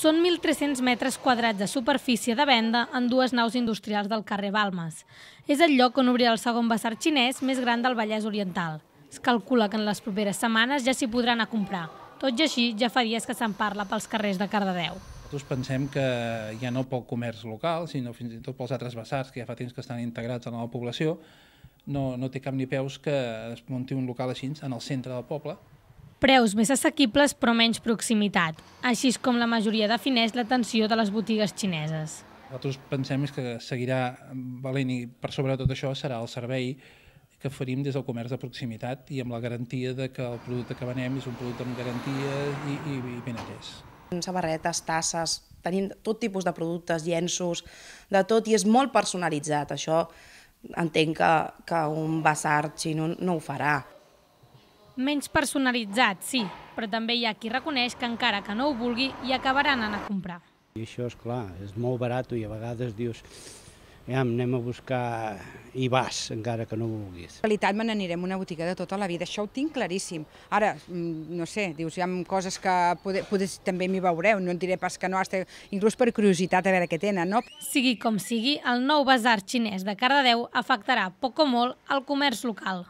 Són 1.300 metres quadrats de superfície de venda en dues naus industrials del carrer Balmes. És el lloc on obrirà el segon vessar xinès més gran del Vallès Oriental. Es calcula que en les properes setmanes ja s'hi podran a comprar. Tot i així, ja fa dies que se'n parla pels carrers de Cardedeu. Nosaltres pensem que ja no pel comerç local, sinó fins i tot pels altres vessars que ja fa temps que estan integrats en la població, no, no té cap ni peus que es munti un local així en el centre del poble, Preus més assequibles però menys proximitat, així és com la majoria defineix l'atenció de les botigues xineses. Nosaltres pensem que seguirà valent i per sobre tot això serà el servei que oferim des del comerç de proximitat i amb la garantia de que el producte que venem és un producte amb garantia i, i, i ben atès. Sabarretes, tasses, tenim tot tipus de productes, llenços, de tot, i és molt personalitzat. Això entenc que, que un bazar xino no ho farà. Menys personalitzat, sí, però també hi ha qui reconeix que encara que no ho vulgui, hi acabaran anant a comprar. I això, és clar, és molt barat i a vegades dius ja anem a buscar i vas, encara que no ho vulguis. En realitat me n'anirem una botiga de tota la vida, això ho tinc claríssim. Ara, mm, no sé, dius, hi ha coses que poder, poder, també m'hi veureu, no et diré pas que no, hasta, inclús per curiositat a veure què tenen, no? Sigui com sigui, el nou bazar xinès de Cardedeu afectarà poc o molt el comerç local.